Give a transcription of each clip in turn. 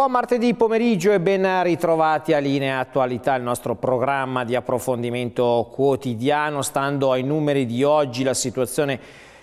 Buon martedì pomeriggio e ben ritrovati a Linea Attualità, il nostro programma di approfondimento quotidiano. Stando ai numeri di oggi, la situazione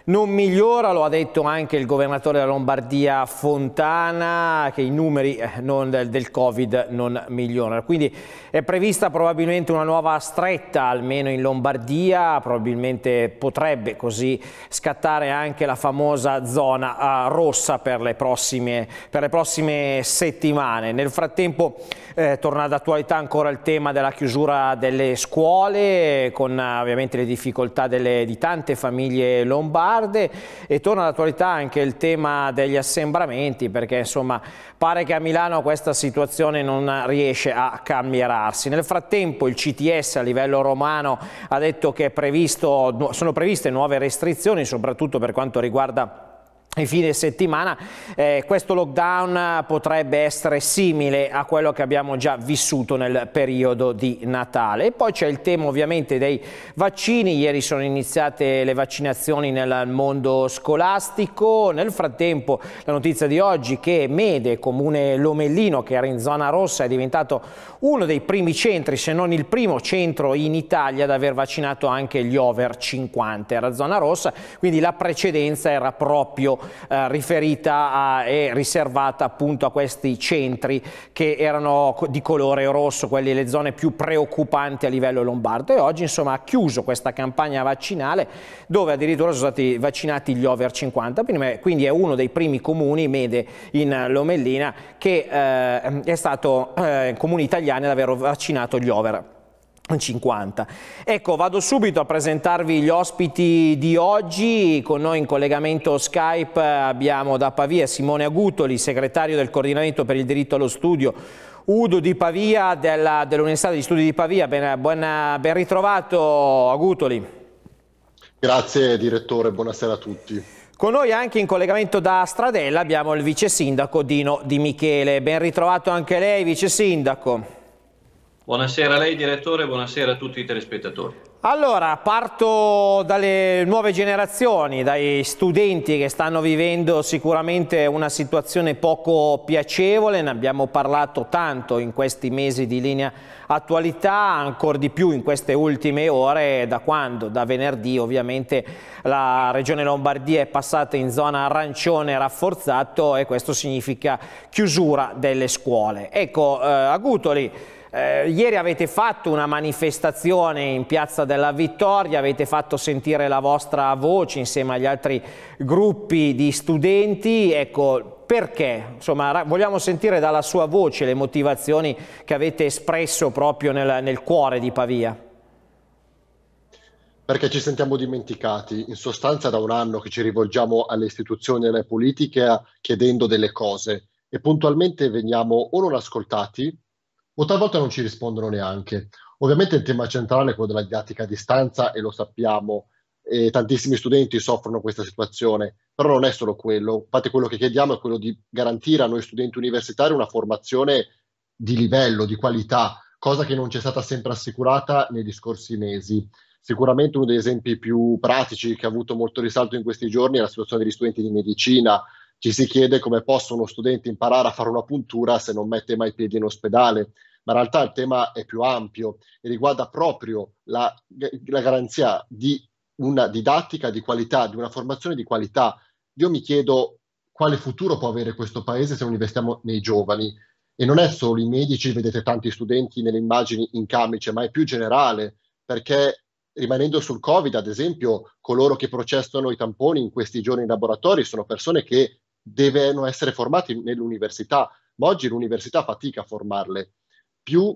non migliora, lo ha detto anche il governatore della Lombardia Fontana, che i numeri eh, non, del Covid non migliorano. Quindi è prevista probabilmente una nuova stretta, almeno in Lombardia, probabilmente potrebbe così scattare anche la famosa zona eh, rossa per le prossime, per le prossime settimane. Nel frattempo eh, torna ad attualità ancora il tema della chiusura delle scuole, con eh, ovviamente le difficoltà delle, di tante famiglie lombarde tarde e torna all'attualità anche il tema degli assembramenti perché insomma pare che a Milano questa situazione non riesce a cambierarsi. Nel frattempo il CTS a livello romano ha detto che previsto, sono previste nuove restrizioni soprattutto per quanto riguarda fine settimana eh, questo lockdown potrebbe essere simile a quello che abbiamo già vissuto nel periodo di Natale e poi c'è il tema ovviamente dei vaccini ieri sono iniziate le vaccinazioni nel mondo scolastico nel frattempo la notizia di oggi che Mede comune Lomellino che era in zona rossa è diventato uno dei primi centri se non il primo centro in Italia ad aver vaccinato anche gli over 50 era zona rossa quindi la precedenza era proprio eh, riferita a, e riservata appunto a questi centri che erano di colore rosso, quelle le zone più preoccupanti a livello lombardo e oggi insomma ha chiuso questa campagna vaccinale dove addirittura sono stati vaccinati gli over 50, quindi è uno dei primi comuni, Mede in Lomellina, che eh, è stato eh, comuni italiani ad aver vaccinato gli over 50. Ecco, vado subito a presentarvi gli ospiti di oggi. Con noi in collegamento Skype abbiamo da Pavia Simone Agutoli, segretario del coordinamento per il diritto allo studio. Udo di Pavia dell'Università dell degli Studi di Pavia, ben, buona, ben ritrovato Agutoli. Grazie direttore, buonasera a tutti. Con noi anche in collegamento da Stradella abbiamo il vice sindaco Dino Di Michele. Ben ritrovato anche lei, vice sindaco. Buonasera a lei direttore, buonasera a tutti i telespettatori. Allora, parto dalle nuove generazioni, dai studenti che stanno vivendo sicuramente una situazione poco piacevole, ne abbiamo parlato tanto in questi mesi di linea attualità, ancora di più in queste ultime ore, da quando? Da venerdì ovviamente la regione Lombardia è passata in zona arancione rafforzato e questo significa chiusura delle scuole. Ecco, eh, Agutoli, eh, ieri avete fatto una manifestazione in Piazza della Vittoria, avete fatto sentire la vostra voce insieme agli altri gruppi di studenti, ecco perché? Insomma, vogliamo sentire dalla sua voce le motivazioni che avete espresso proprio nel, nel cuore di Pavia. Perché ci sentiamo dimenticati, in sostanza da un anno che ci rivolgiamo alle istituzioni e alle politiche chiedendo delle cose e puntualmente veniamo o non ascoltati o talvolta non ci rispondono neanche. Ovviamente il tema centrale è quello della didattica a distanza e lo sappiamo, e tantissimi studenti soffrono questa situazione, però non è solo quello, infatti quello che chiediamo è quello di garantire a noi studenti universitari una formazione di livello, di qualità, cosa che non ci è stata sempre assicurata negli scorsi mesi. Sicuramente uno degli esempi più pratici che ha avuto molto risalto in questi giorni è la situazione degli studenti di medicina, ci si chiede come possa uno studente imparare a fare una puntura se non mette mai i piedi in ospedale, ma in realtà il tema è più ampio e riguarda proprio la, la garanzia di una didattica di qualità, di una formazione di qualità. Io mi chiedo quale futuro può avere questo paese se non investiamo nei giovani. E non è solo i medici, vedete tanti studenti nelle immagini in camice, ma è più generale, perché rimanendo sul Covid, ad esempio, coloro che processano i tamponi in questi giorni in laboratorio sono persone che devono essere formati nell'università, ma oggi l'università fatica a formarle, più,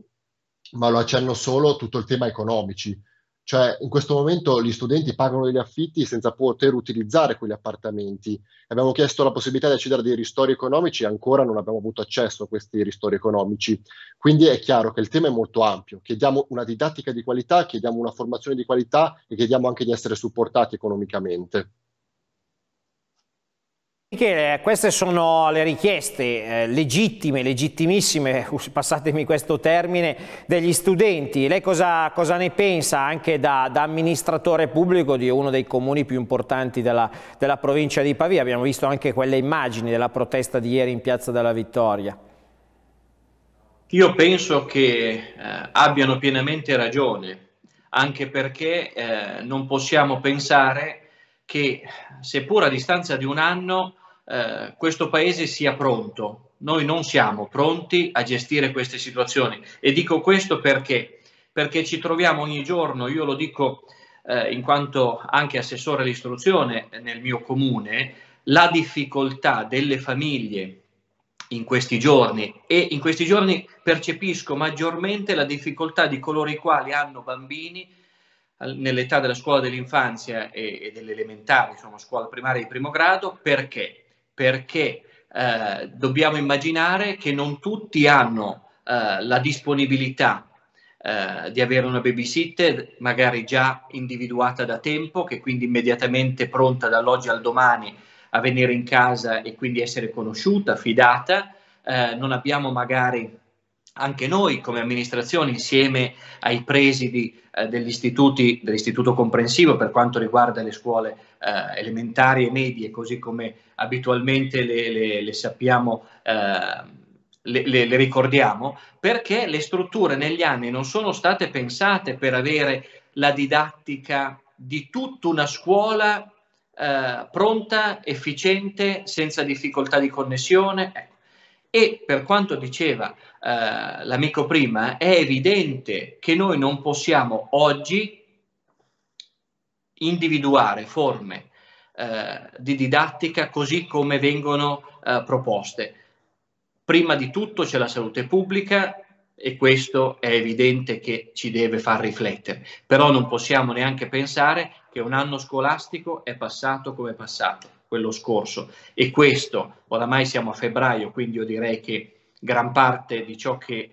ma lo accenno solo, tutto il tema economici. Cioè, in questo momento gli studenti pagano degli affitti senza poter utilizzare quegli appartamenti. Abbiamo chiesto la possibilità di accedere a dei ristori economici e ancora non abbiamo avuto accesso a questi ristori economici. Quindi è chiaro che il tema è molto ampio. Chiediamo una didattica di qualità, chiediamo una formazione di qualità e chiediamo anche di essere supportati economicamente. Michele, eh, queste sono le richieste eh, legittime, legittimissime, passatemi questo termine, degli studenti. Lei cosa, cosa ne pensa anche da, da, amministratore pubblico di uno dei comuni più importanti della, della, provincia di Pavia? Abbiamo visto anche quelle immagini della protesta di ieri in Piazza della Vittoria. Io penso che eh, abbiano pienamente ragione, anche perché eh, non possiamo pensare che seppur a distanza di un anno eh, questo paese sia pronto. Noi non siamo pronti a gestire queste situazioni e dico questo perché, perché ci troviamo ogni giorno, io lo dico eh, in quanto anche assessore all'istruzione nel mio comune, la difficoltà delle famiglie in questi giorni e in questi giorni percepisco maggiormente la difficoltà di coloro i quali hanno bambini nell'età della scuola dell'infanzia e, dell'elementare, insomma scuola primaria di primo grado, perché? perché eh, dobbiamo immaginare che non tutti hanno eh, la disponibilità eh, di avere una babysitter magari già individuata da tempo, che quindi immediatamente pronta dall'oggi al domani a venire in casa e quindi essere conosciuta, fidata. Eh, non abbiamo magari anche noi come amministrazione insieme ai presidi eh, degli istituti, dell'istituto comprensivo per quanto riguarda le scuole eh, elementari e medie, così come abitualmente le, le, le sappiamo, eh, le, le ricordiamo, perché le strutture negli anni non sono state pensate per avere la didattica di tutta una scuola eh, pronta, efficiente, senza difficoltà di connessione. Eh, e per quanto diceva eh, l'amico prima, è evidente che noi non possiamo oggi individuare forme eh, di didattica così come vengono eh, proposte. Prima di tutto c'è la salute pubblica e questo è evidente che ci deve far riflettere, però non possiamo neanche pensare che un anno scolastico è passato come è passato quello scorso e questo, oramai siamo a febbraio, quindi io direi che gran parte di ciò che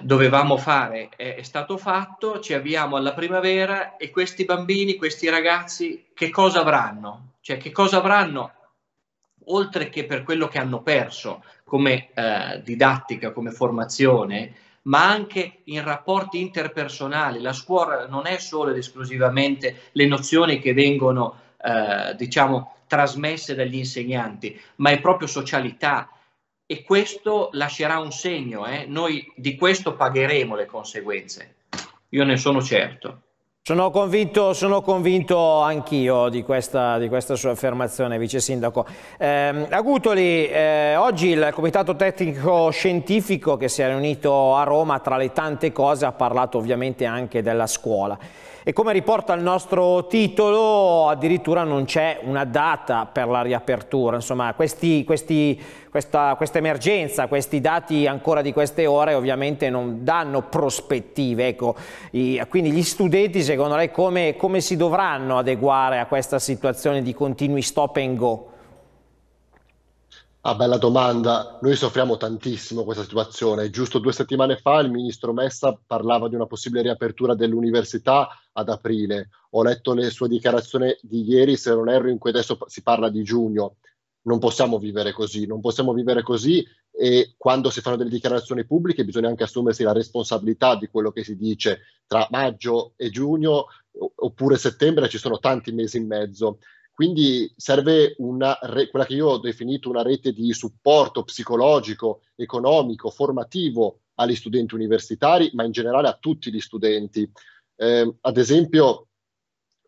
dovevamo fare è, è stato fatto, ci avviamo alla primavera e questi bambini, questi ragazzi che cosa avranno? Cioè che cosa avranno oltre che per quello che hanno perso come eh, didattica, come formazione, ma anche in rapporti interpersonali. La scuola non è solo ed esclusivamente le nozioni che vengono eh, diciamo, trasmesse dagli insegnanti, ma è proprio socialità e questo lascerà un segno, eh? noi di questo pagheremo le conseguenze, io ne sono certo. Sono convinto, sono convinto anch'io di, di questa, sua affermazione, Vice Sindaco. Eh, Agutoli, eh, oggi il Comitato Tecnico Scientifico che si è riunito a Roma, tra le tante cose, ha parlato ovviamente anche della scuola. E come riporta il nostro titolo, addirittura non c'è una data per la riapertura. Insomma, questi, questi, questa emergenza, questi dati ancora di queste ore ovviamente non danno prospettive. Ecco. I, quindi gli studenti, secondo lei, come, come si dovranno adeguare a questa situazione di continui stop and go? Ah, bella domanda. Noi soffriamo tantissimo questa situazione. Giusto due settimane fa il ministro Messa parlava di una possibile riapertura dell'università ad aprile. Ho letto le sue dichiarazioni di ieri, se non erro, in cui adesso si parla di giugno. Non possiamo vivere così, non possiamo vivere così e quando si fanno delle dichiarazioni pubbliche bisogna anche assumersi la responsabilità di quello che si dice tra maggio e giugno oppure settembre, ci sono tanti mesi in mezzo. Quindi serve una, quella che io ho definito una rete di supporto psicologico, economico, formativo agli studenti universitari, ma in generale a tutti gli studenti. Eh, ad esempio,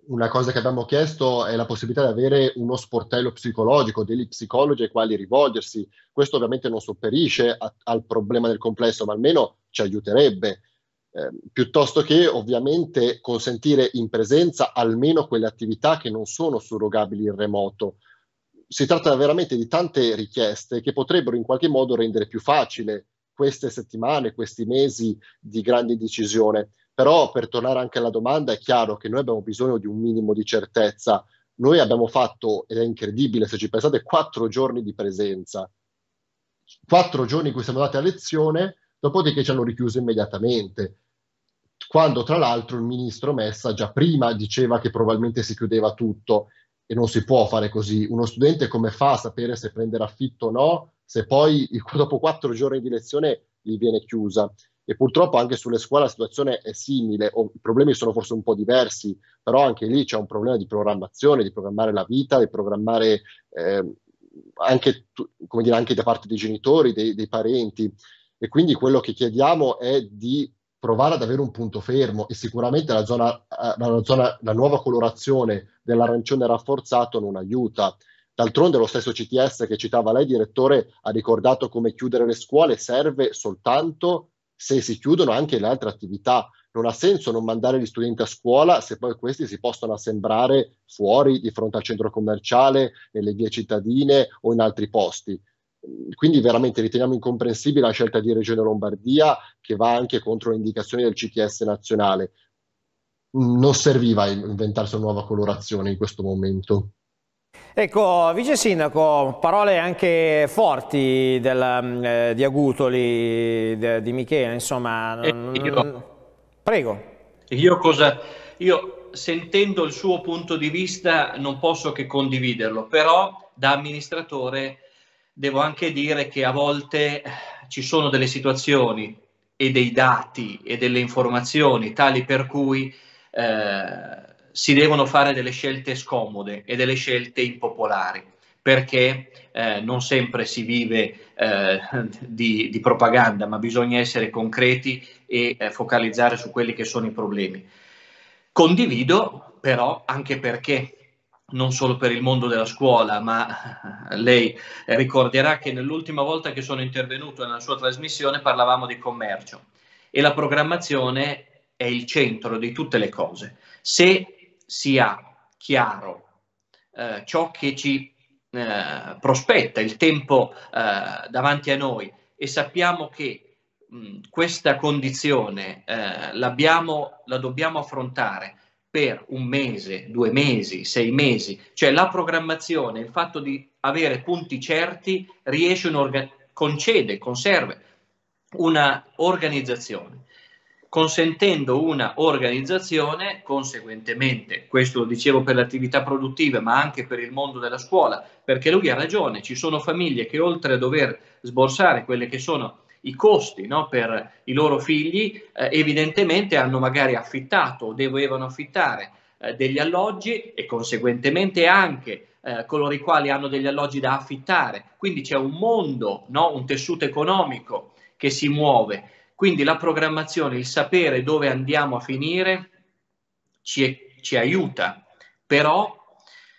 una cosa che abbiamo chiesto è la possibilità di avere uno sportello psicologico, degli psicologi ai quali rivolgersi. Questo ovviamente non sopperisce a, al problema del complesso, ma almeno ci aiuterebbe. Eh, piuttosto che ovviamente consentire in presenza almeno quelle attività che non sono surrogabili in remoto. Si tratta veramente di tante richieste che potrebbero in qualche modo rendere più facile queste settimane, questi mesi di grande decisione. Però per tornare anche alla domanda, è chiaro che noi abbiamo bisogno di un minimo di certezza. Noi abbiamo fatto, ed è incredibile se ci pensate, quattro giorni di presenza, quattro giorni in cui siamo andati a lezione, dopodiché ci hanno richiuso immediatamente quando tra l'altro il ministro Messa già prima diceva che probabilmente si chiudeva tutto e non si può fare così. Uno studente come fa a sapere se prendere affitto o no, se poi dopo quattro giorni di lezione gli viene chiusa? e purtroppo anche sulle scuole la situazione è simile, o i problemi sono forse un po' diversi, però anche lì c'è un problema di programmazione, di programmare la vita, di programmare eh, anche, dire, anche, da parte dei genitori, dei, dei parenti. E quindi quello che chiediamo è di provare ad avere un punto fermo e sicuramente la, zona, eh, la, zona, la nuova colorazione dell'arancione rafforzato non aiuta. D'altronde lo stesso CTS che citava lei, direttore, ha ricordato come chiudere le scuole serve soltanto se si chiudono anche le altre attività. Non ha senso non mandare gli studenti a scuola se poi questi si possono assembrare fuori, di fronte al centro commerciale, nelle vie cittadine o in altri posti quindi veramente riteniamo incomprensibile la scelta di Regione Lombardia che va anche contro le indicazioni del CTS nazionale. Non serviva inventarsi una nuova colorazione in questo momento. Ecco, Vice Sindaco, parole anche forti del, mm, eh, di Agutoli, de, di Michele, insomma. Eh, io, prego. Io, cosa, io sentendo il suo punto di vista non posso che condividerlo, però da amministratore devo anche dire che a volte eh, ci sono delle situazioni e dei dati e delle informazioni tali per cui... Eh, si devono fare delle scelte scomode e delle scelte impopolari perché eh, non sempre si vive eh, di, di, propaganda, ma bisogna essere concreti e eh, focalizzare su quelli che sono i problemi. Condivido però anche perché non solo per il mondo della scuola, ma eh, lei eh, ricorderà che nell'ultima volta che sono intervenuto nella sua trasmissione parlavamo di commercio e la programmazione è il centro di tutte le cose. Se sia chiaro eh, ciò che ci eh, prospetta, il tempo eh, davanti a noi e sappiamo che mh, mm, questa condizione eh, la dobbiamo affrontare per un mese, due mesi, sei mesi, cioè la programmazione, il fatto di avere punti certi riesce un orga- concede, conserva una organizzazione consentendo una organizzazione, conseguentemente, questo lo dicevo per l'attività produttiva, ma anche per il mondo della scuola, perché lui ha ragione, ci sono famiglie che oltre a dover sborsare quelli che sono i costi no, per i loro figli, eh, evidentemente hanno magari affittato o dovevano affittare eh, degli alloggi e conseguentemente anche eh, coloro i quali hanno degli alloggi da affittare. Quindi c'è un mondo, no, un tessuto economico che si muove quindi la programmazione, il sapere dove andiamo a finire ci, ci aiuta, però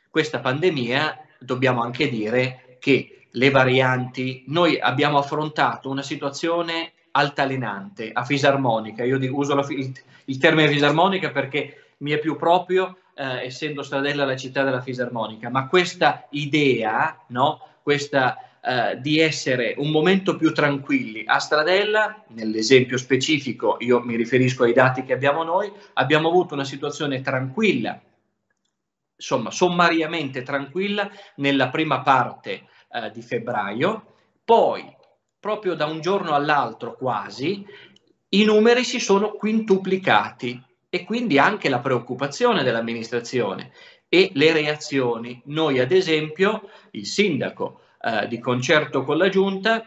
questa pandemia dobbiamo anche dire che le varianti, noi abbiamo affrontato una situazione altalenante, a fisarmonica, io uso la, il, il, termine fisarmonica perché mi è più proprio, eh, essendo Stradella la città della fisarmonica, ma questa idea, no? questa eh, di essere un momento più tranquilli. A Stradella, nell'esempio specifico, io mi riferisco ai dati che abbiamo noi, abbiamo avuto una situazione tranquilla, insomma sommariamente tranquilla nella prima parte eh, di febbraio, poi proprio da un giorno all'altro quasi i numeri si sono quintuplicati e quindi anche la preoccupazione dell'amministrazione e le reazioni. Noi ad esempio, il sindaco, eh, di concerto con la giunta,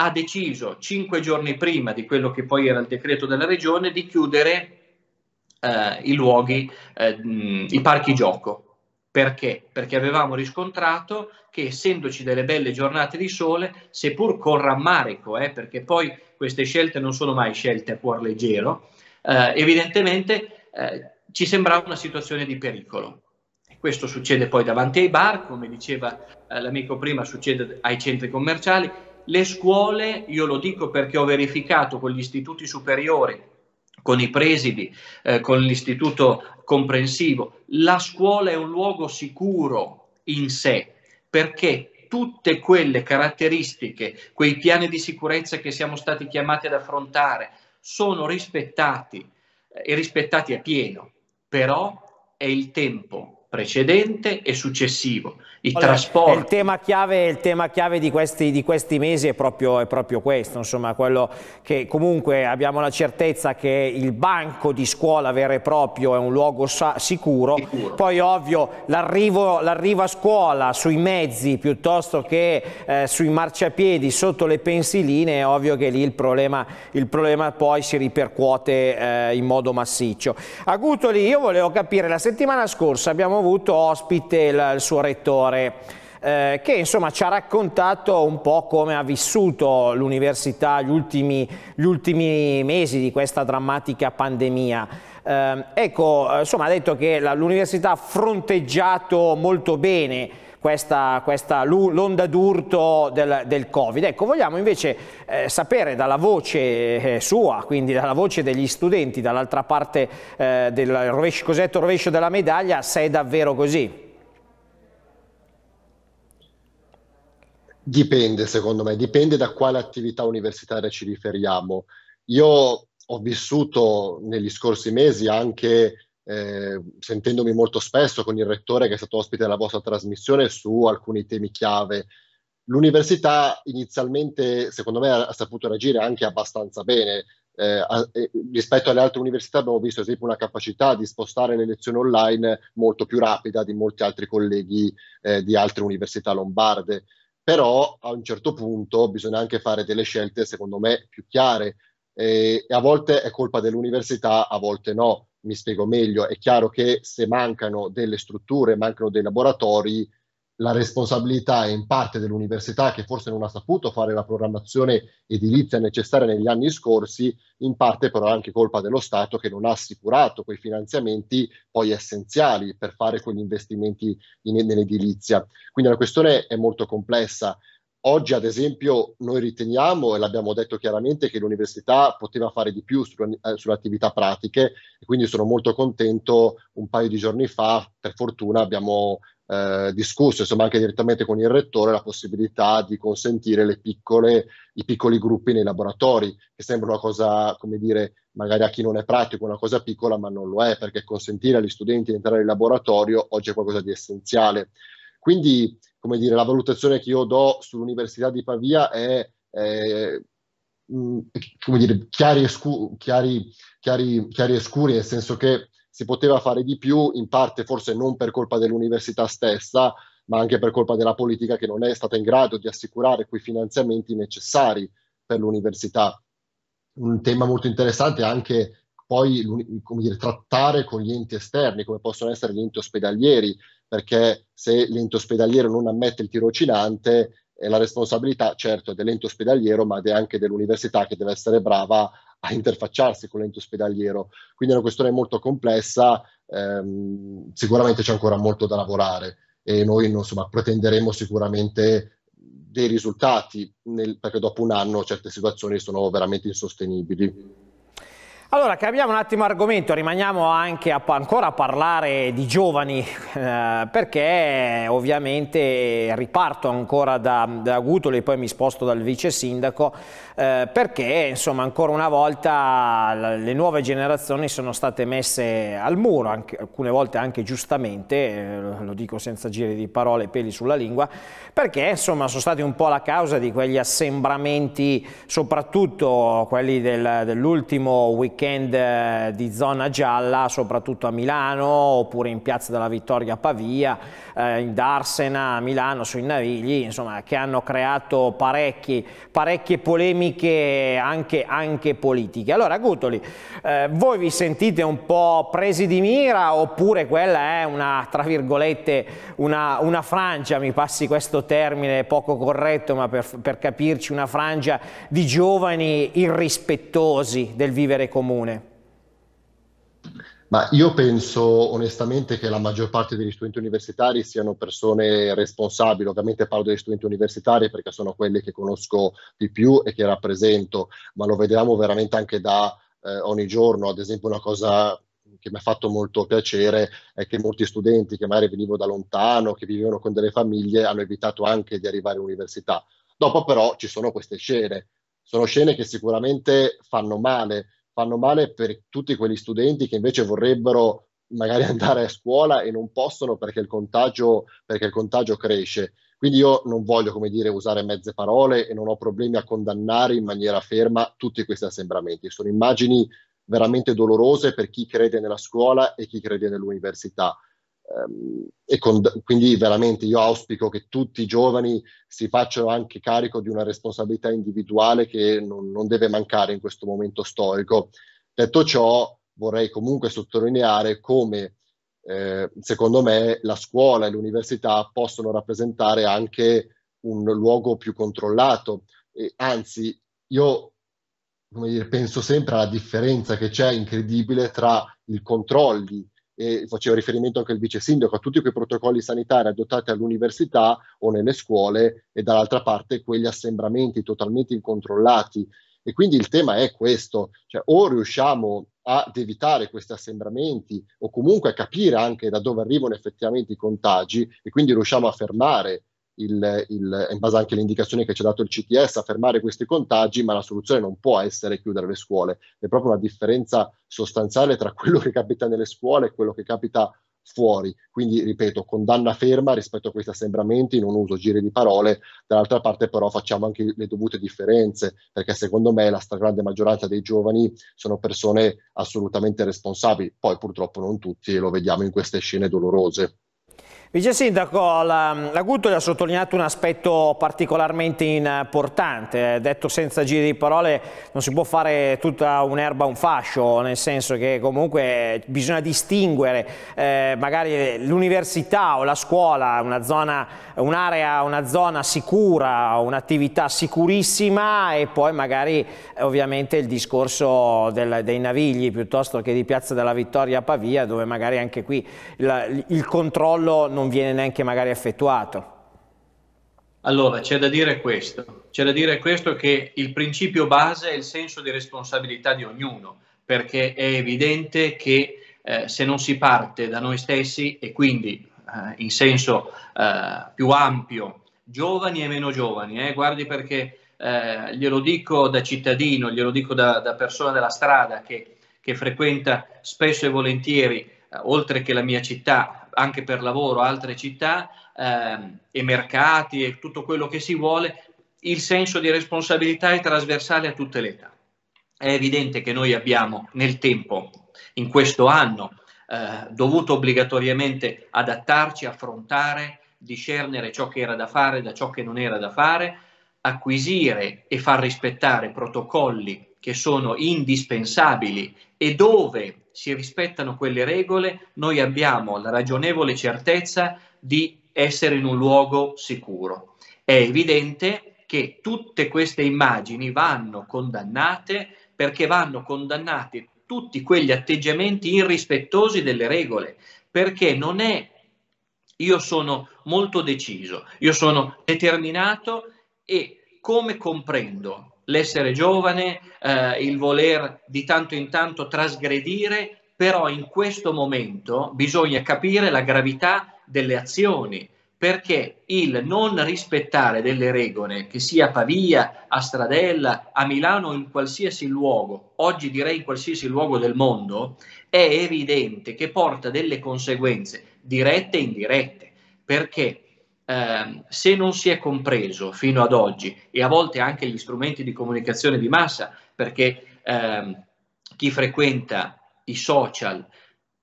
ha deciso cinque giorni prima di quello che poi era il decreto della regione di chiudere eh, i luoghi, eh, i parchi gioco. Perché? Perché avevamo riscontrato che essendoci delle belle giornate di sole, seppur con rammarico, eh, perché poi queste scelte non sono mai scelte a cuor leggero, eh, evidentemente eh, ci sembrava una situazione di pericolo. Questo succede poi davanti ai bar, come diceva eh, l'amico prima, succede ai centri commerciali. Le scuole, io lo dico perché ho verificato con gli istituti superiori, con i presidi, eh, con l'istituto comprensivo, la scuola è un luogo sicuro in sé perché tutte quelle caratteristiche, quei piani di sicurezza che siamo stati chiamati ad affrontare sono rispettati eh, e rispettati a pieno, però è il tempo precedente e successivo. I allora, trasporti. Il tema chiave, il tema chiave di, questi, di, questi, mesi è proprio, è proprio, questo, insomma, quello che comunque abbiamo la certezza che il banco di scuola vero e proprio è un luogo sicuro. sicuro. Poi ovvio l'arrivo, a scuola sui mezzi piuttosto che eh, sui marciapiedi sotto le pensiline è ovvio che lì il problema, il problema poi si ripercuote eh, in modo massiccio. Agutoli, io volevo capire, la settimana scorsa abbiamo abbiamo avuto ospite il, il suo rettore, eh, che insomma ci ha raccontato un po' come ha vissuto l'università gli ultimi, gli ultimi mesi di questa drammatica pandemia. Eh, ecco, insomma ha detto che l'università ha fronteggiato molto bene questa, questa l'onda d'urto del, del, Covid. Ecco, vogliamo invece eh, sapere dalla voce eh, sua, quindi dalla voce degli studenti, dall'altra parte eh, del rovescio, cosiddetto rovescio della medaglia, se è davvero così. Dipende, secondo me, dipende da quale attività universitaria ci riferiamo. Io ho vissuto negli scorsi mesi anche eh, sentendomi molto spesso con il rettore che è stato ospite della vostra trasmissione su alcuni temi chiave. L'università inizialmente, secondo me, ha saputo reagire anche abbastanza bene. Eh, a, eh, rispetto alle altre università abbiamo visto, ad esempio, una capacità di spostare le lezioni online molto più rapida di molti altri colleghi eh, di altre università lombarde. Però a un certo punto bisogna anche fare delle scelte, secondo me, più chiare. e a volte è colpa dell'università, a volte no mi spiego meglio, è chiaro che se mancano delle strutture, mancano dei laboratori, la responsabilità è in parte dell'università che forse non ha saputo fare la programmazione edilizia necessaria negli anni scorsi, in parte però è anche colpa dello Stato che non ha assicurato quei finanziamenti poi essenziali per fare quegli investimenti in, nell'edilizia. Quindi la questione è molto complessa. Oggi, ad esempio, noi riteniamo, e l'abbiamo detto chiaramente, che l'università poteva fare di più su, eh, sulle attività pratiche e quindi sono molto contento. Un paio di giorni fa, per fortuna, abbiamo eh, discusso, insomma, anche direttamente con il rettore, la possibilità di consentire piccole, i piccoli gruppi nei laboratori, che sembra una cosa, come dire, magari a chi non è pratico una cosa piccola, ma non lo è, perché consentire agli studenti di entrare in laboratorio oggi è qualcosa di essenziale. Quindi come dire, la valutazione che io do sull'Università di Pavia è, è mm, come dire, chiari e, scu- chiari, chiari, chiari e scuri, nel senso che si poteva fare di più, in parte forse non per colpa dell'università stessa, ma anche per colpa della politica che non è stata in grado di assicurare quei finanziamenti necessari per l'università. Un tema molto interessante è anche poi dire, trattare con gli enti esterni, come possono essere gli enti ospedalieri, perché se l'ente ospedaliero non ammette il tirocinante, è la responsabilità certo dell'ente ospedaliero, ma anche dell'università che deve essere brava a interfacciarsi con l'ente ospedaliero. Quindi è una questione molto complessa, ehm, sicuramente c'è ancora molto da lavorare e noi insomma, pretenderemo sicuramente dei risultati, nel, perché dopo un anno certe situazioni sono veramente insostenibili. Allora, cambiamo un attimo argomento, rimaniamo anche a, ancora a parlare di giovani, eh, perché ovviamente riparto ancora da, da Gutoli e poi mi sposto dal vice sindaco. Eh, perché insomma ancora una volta le nuove generazioni sono state messe al muro, anche, alcune volte anche giustamente, eh, lo dico senza giri di parole e peli sulla lingua, perché insomma sono stati un po' la causa di quegli assembramenti, soprattutto quelli del, dell'ultimo weekend eh, di zona gialla, soprattutto a Milano oppure in Piazza della Vittoria a Pavia, eh, in Darsena a Milano, sui Navigli, insomma che hanno creato parecchi, parecchie polemiche polemiche anche, anche politiche. Allora Gutoli, eh, voi vi sentite un po' presi di mira oppure quella è una, tra virgolette, una, una frangia, mi passi questo termine poco corretto ma per, per capirci, una frangia di giovani irrispettosi del vivere comune? Ma io penso onestamente che la maggior parte degli studenti universitari siano persone responsabili, ovviamente parlo degli studenti universitari perché sono quelli che conosco di più e che rappresento, ma lo vediamo veramente anche da eh, ogni giorno, ad esempio una cosa che mi ha fatto molto piacere è che molti studenti che magari venivano da lontano, che vivevano con delle famiglie, hanno evitato anche di arrivare all'università. Dopo però ci sono queste scene, sono scene che sicuramente fanno male, fanno male per tutti quegli studenti che invece vorrebbero magari andare a scuola e non possono perché il contagio, perché il contagio cresce. Quindi io non voglio, come dire, usare mezze parole e non ho problemi a condannare in maniera ferma tutti questi assembramenti. Sono immagini veramente dolorose per chi crede nella scuola e chi crede nell'università. Ehm, e con, quindi veramente io auspico che tutti i giovani si facciano anche carico di una responsabilità individuale che non, non deve mancare in questo momento storico. Detto ciò, vorrei comunque sottolineare come eh, secondo me la scuola e l'università possono rappresentare anche un luogo più controllato. E, anzi, io dire, penso sempre alla differenza che c'è incredibile tra il controlli e facevo riferimento anche il vice sindaco, a tutti quei protocolli sanitari adottati all'università o nelle scuole e dall'altra parte quegli assembramenti totalmente incontrollati. E quindi il tema è questo, cioè o riusciamo ad evitare questi assembramenti o comunque a capire anche da dove arrivano effettivamente i contagi e quindi riusciamo a fermare il, il, in base anche alle indicazioni che ci ha dato il CTS, a fermare questi contagi, ma la soluzione non può essere chiudere le scuole. È proprio una differenza sostanziale tra quello che capita nelle scuole e quello che capita fuori. Quindi, ripeto, condanna ferma rispetto a questi assembramenti, non uso giri di parole, dall'altra parte però facciamo anche le dovute differenze, perché secondo me la stragrande maggioranza dei giovani sono persone assolutamente responsabili, poi purtroppo non tutti e lo vediamo in queste scene dolorose. Vice Sindaco, la, la Guttori ha sottolineato un aspetto particolarmente importante, detto senza giri di parole non si può fare tutta un'erba un fascio, nel senso che comunque bisogna distinguere eh, magari l'università o la scuola, un'area, un una zona sicura, un'attività sicurissima e poi magari eh, ovviamente il discorso del, dei Navigli piuttosto che di Piazza della Vittoria a Pavia dove magari anche qui il, il controllo non non viene neanche magari effettuato. Allora, c'è da dire questo, c'è da dire questo che il principio base è il senso di responsabilità di ognuno, perché è evidente che eh, se non si parte da noi stessi e quindi eh, in senso eh, più ampio, giovani e meno giovani, eh, guardi perché eh, glielo dico da cittadino, glielo dico da, da persona della strada che, che frequenta spesso e volentieri, eh, oltre che la mia città, anche per lavoro altre città ehm, e mercati e tutto quello che si vuole, il senso di responsabilità è trasversale a tutte le età. È evidente che noi abbiamo nel tempo, in questo anno, eh, dovuto obbligatoriamente adattarci, affrontare, discernere ciò che era da fare da ciò che non era da fare, acquisire e far rispettare protocolli che sono indispensabili e dove si rispettano quelle regole, noi abbiamo la ragionevole certezza di essere in un luogo sicuro. È evidente che tutte queste immagini vanno condannate perché vanno condannati tutti quegli atteggiamenti irrispettosi delle regole, perché non è io sono molto deciso, io sono determinato e come comprendo l'essere giovane, eh, il voler di tanto in tanto trasgredire, però in questo momento bisogna capire la gravità delle azioni, perché il non rispettare delle regole, che sia a Pavia, a Stradella, a Milano, in qualsiasi luogo, oggi direi in qualsiasi luogo del mondo, è evidente che porta delle conseguenze dirette e indirette, perché eh, se non si è compreso fino ad oggi e a volte anche gli strumenti di comunicazione di massa, perché eh, chi frequenta i social,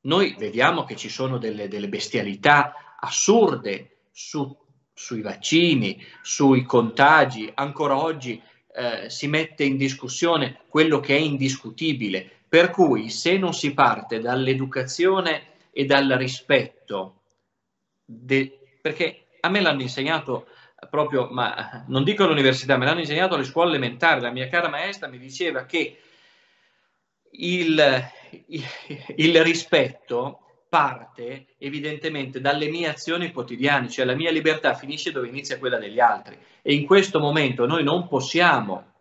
noi vediamo che ci sono delle, delle bestialità assurde su, sui vaccini, sui contagi, ancora oggi eh, si mette in discussione quello che è indiscutibile, per cui se non si parte dall'educazione e dal rispetto, de, perché a me l'hanno insegnato proprio, ma non dico all'università, me l'hanno insegnato alle scuole elementari. La mia cara maestra mi diceva che il, il rispetto parte evidentemente dalle mie azioni quotidiane, cioè la mia libertà finisce dove inizia quella degli altri. E in questo momento noi non possiamo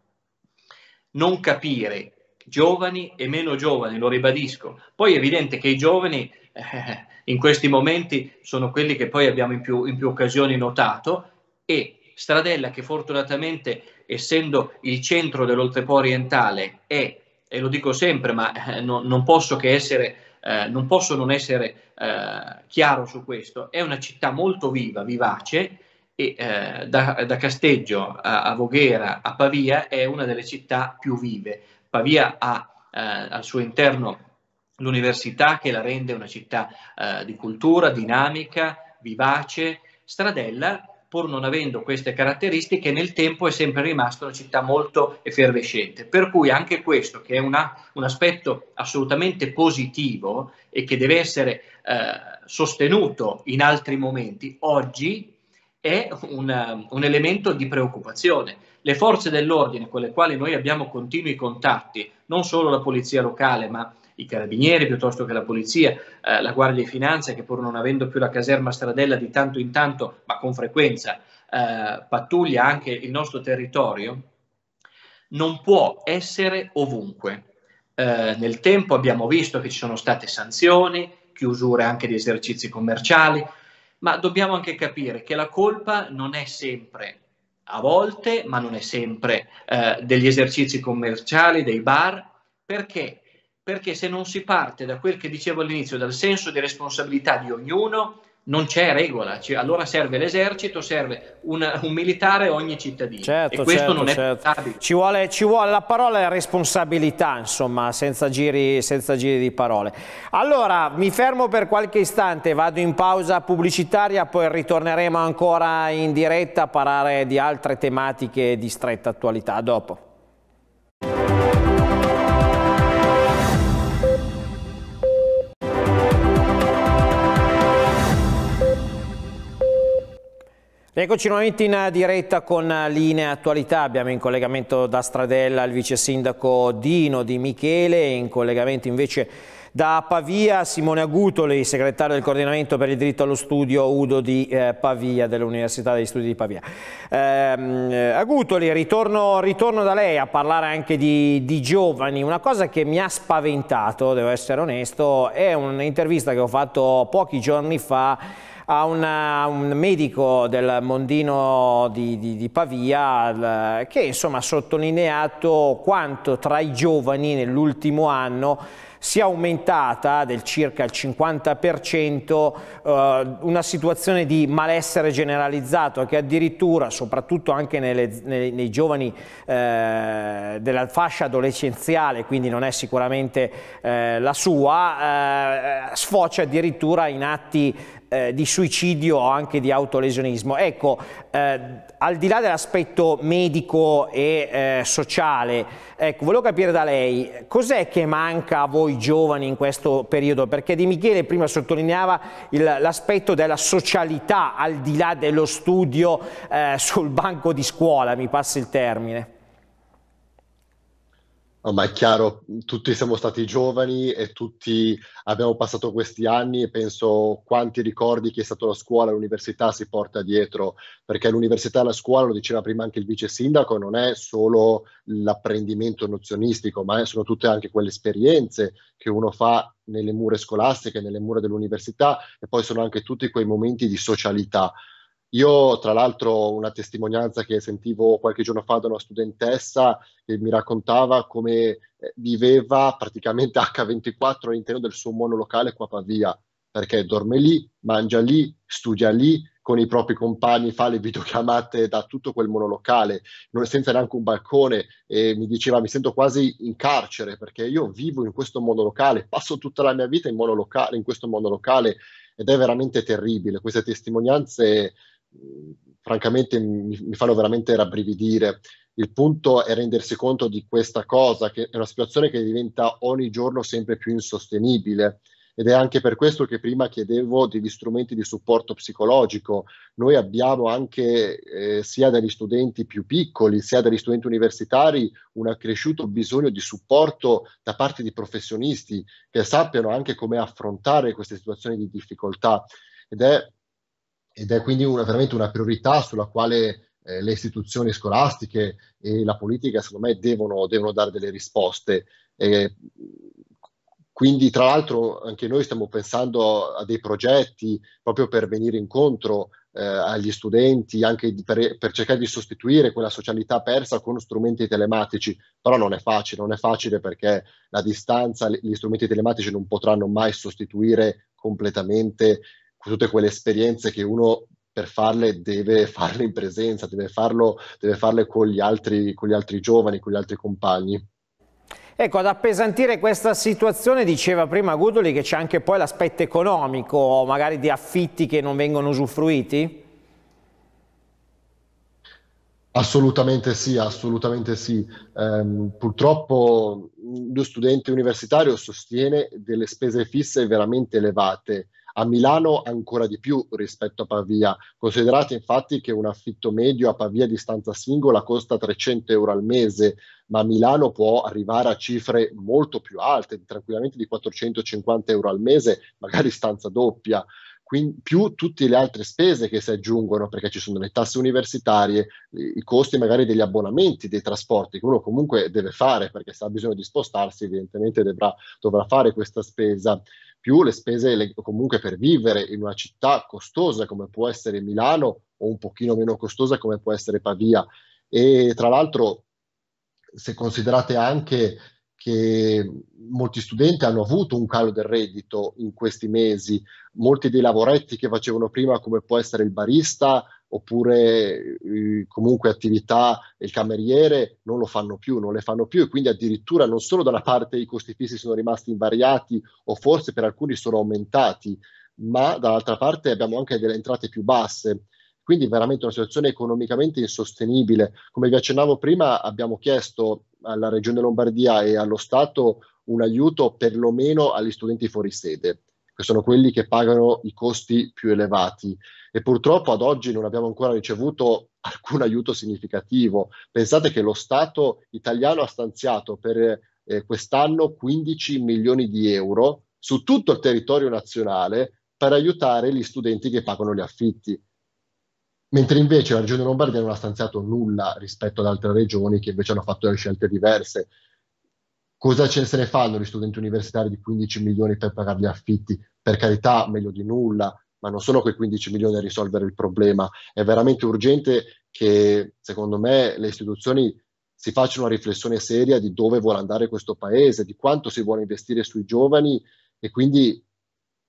non capire giovani e meno giovani, lo ribadisco. Poi è evidente che i giovani eh, in questi momenti sono quelli che poi abbiamo in più, in più occasioni notato e Stradella che fortunatamente essendo il centro dell'Oltrepo orientale è, e lo dico sempre ma eh, non posso che essere eh, non posso non essere eh, chiaro su questo, è una città molto viva, vivace e eh, da, da, Casteggio a, a, Voghera a Pavia è una delle città più vive. Pavia ha eh, al suo interno l'università che la rende una città eh, di cultura, dinamica, vivace, Stradella pur non avendo queste caratteristiche, nel tempo è sempre rimasta una città molto effervescente. Per cui anche questo, che è una, un aspetto assolutamente positivo e che deve essere eh, sostenuto in altri momenti, oggi è un, un elemento di preoccupazione. Le forze dell'ordine con le quali noi abbiamo continui contatti, non solo la polizia locale, ma i carabinieri piuttosto che la polizia, eh, la Guardia di Finanza che pur non avendo più la caserma stradella di tanto in tanto, ma con frequenza, eh, pattuglia anche il nostro territorio, non può essere ovunque. Eh, nel tempo abbiamo visto che ci sono state sanzioni, chiusure anche di esercizi commerciali, ma dobbiamo anche capire che la colpa non è sempre, a volte, ma non è sempre, eh, degli esercizi commerciali, dei bar, perché perché se non si parte da quel che dicevo all'inizio, dal senso di responsabilità di ognuno, non c'è regola, cioè, allora serve l'esercito, serve una, un militare ogni cittadino certo, e questo certo, non è certo. Ci vuole, ci vuole, la parola è responsabilità, insomma, senza giri, senza giri di parole. Allora, mi fermo per qualche istante, vado in pausa pubblicitaria, poi ritorneremo ancora in diretta a parlare di altre tematiche di stretta attualità. A dopo. Rieccoci nuovamente in diretta con Linea Attualità, abbiamo in collegamento da Stradella il vice sindaco Dino Di Michele, e in collegamento invece da Pavia Simone Agutoli, segretario del coordinamento per il diritto allo studio Udo di eh, Pavia, dell'Università degli Studi di Pavia. Eh, Agutoli, ritorno, ritorno, da lei a parlare anche di, di, giovani. Una cosa che mi ha spaventato, devo essere onesto, è un'intervista che ho fatto pochi giorni fa a una, un medico del Mondino di, di, di Pavia che insomma, ha sottolineato quanto tra i giovani nell'ultimo anno sia aumentata del circa il 50% eh, una situazione di malessere generalizzato che addirittura, soprattutto anche nelle, nei, nei, giovani eh, della fascia adolescenziale, quindi non è sicuramente eh, la sua, eh, sfocia addirittura in atti eh, di suicidio o anche di autolesionismo. Ecco, eh, al di là dell'aspetto medico e eh, sociale, ecco, volevo capire da lei cos'è che manca a voi giovani in questo periodo? Perché Di Michele prima sottolineava l'aspetto della socialità al di là dello studio eh, sul banco di scuola, mi passa il termine. No, ma è chiaro, tutti siamo stati giovani e tutti abbiamo passato questi anni e penso quanti ricordi che è stato la scuola, l'università si porta dietro, perché l'università e la scuola, lo diceva prima anche il vice sindaco, non è solo l'apprendimento nozionistico, ma sono tutte anche quelle esperienze che uno fa nelle mura scolastiche, nelle mura dell'università e poi sono anche tutti quei momenti di socialità io, tra l'altro, una testimonianza che sentivo qualche giorno fa da una studentessa che mi raccontava come eh, viveva praticamente H24 all'interno del suo monolocale qua a Pavia, perché dorme lì, mangia lì, studia lì, con i propri compagni, fa le videochiamate da tutto quel monolocale, non, senza neanche un balcone, e mi diceva mi sento quasi in carcere perché io vivo in questo monolocale, passo tutta la mia vita in, monolocale, in questo monolocale ed è veramente terribile. Queste testimonianze francamente mi, mi, fanno veramente rabbrividire. Il punto è rendersi conto di questa cosa, che è una situazione che diventa ogni giorno sempre più insostenibile. Ed è anche per questo che prima chiedevo degli strumenti di supporto psicologico. Noi abbiamo anche, eh, sia dagli studenti più piccoli, sia dagli studenti universitari, un accresciuto bisogno di supporto da parte di professionisti che sappiano anche come affrontare queste situazioni di difficoltà. Ed è ed è quindi una, veramente una priorità sulla quale eh, le istituzioni scolastiche e la politica, secondo me, devono, devono dare delle risposte. Eh, quindi, tra l'altro, anche noi stiamo pensando a dei progetti proprio per venire incontro eh, agli studenti, anche per, per, cercare di sostituire quella socialità persa con strumenti telematici. Però non è facile, non è facile perché la distanza, gli strumenti telematici non potranno mai sostituire completamente tutte quelle esperienze che uno per farle deve farle in presenza, deve, farlo, deve farle con gli, altri, con gli altri giovani, con gli altri compagni. Ecco, ad appesantire questa situazione diceva prima Gudoli che c'è anche poi l'aspetto economico, magari di affitti che non vengono usufruiti? Assolutamente sì, assolutamente sì. Ehm, purtroppo mm, lo studente universitario sostiene delle spese fisse veramente elevate a Milano ancora di più rispetto a Pavia. Considerate infatti che un affitto medio a Pavia a distanza singola costa 300 euro al mese, ma a Milano può arrivare a cifre molto più alte, tranquillamente di 450 euro al mese, magari stanza doppia quindi, più tutte le altre spese che si aggiungono, perché ci sono le tasse universitarie, i costi magari degli abbonamenti, dei trasporti, che uno comunque deve fare, perché se ha bisogno di spostarsi evidentemente dovrà, dovrà fare questa spesa, più le spese le, comunque per vivere in una città costosa come può essere Milano o un pochino meno costosa come può essere Pavia. E tra l'altro se considerate anche che molti studenti hanno avuto un calo del reddito in questi mesi, molti dei lavoretti che facevano prima come può essere il barista oppure eh, comunque attività il cameriere non lo fanno più, non le fanno più e quindi addirittura non solo da una parte i costi fissi sono rimasti invariati o forse per alcuni sono aumentati, ma dall'altra parte abbiamo anche delle entrate più basse quindi veramente una situazione economicamente insostenibile. Come vi accennavo prima, abbiamo chiesto alla Regione Lombardia e allo Stato un aiuto perlomeno agli studenti fuori sede, che sono quelli che pagano i costi più elevati. E purtroppo ad oggi non abbiamo ancora ricevuto alcun aiuto significativo. Pensate che lo Stato italiano ha stanziato per eh, quest'anno 15 milioni di euro su tutto il territorio nazionale per aiutare gli studenti che pagano gli affitti mentre invece la regione Lombardia non ha stanziato nulla rispetto ad altre regioni che invece hanno fatto delle scelte diverse. Cosa ce se ne fanno gli studenti universitari di 15 milioni per pagare gli affitti? Per carità, meglio di nulla, ma non sono quei 15 milioni a risolvere il problema. È veramente urgente che, secondo me, le istituzioni si facciano una riflessione seria di dove vuole andare questo paese, di quanto si vuole investire sui giovani e quindi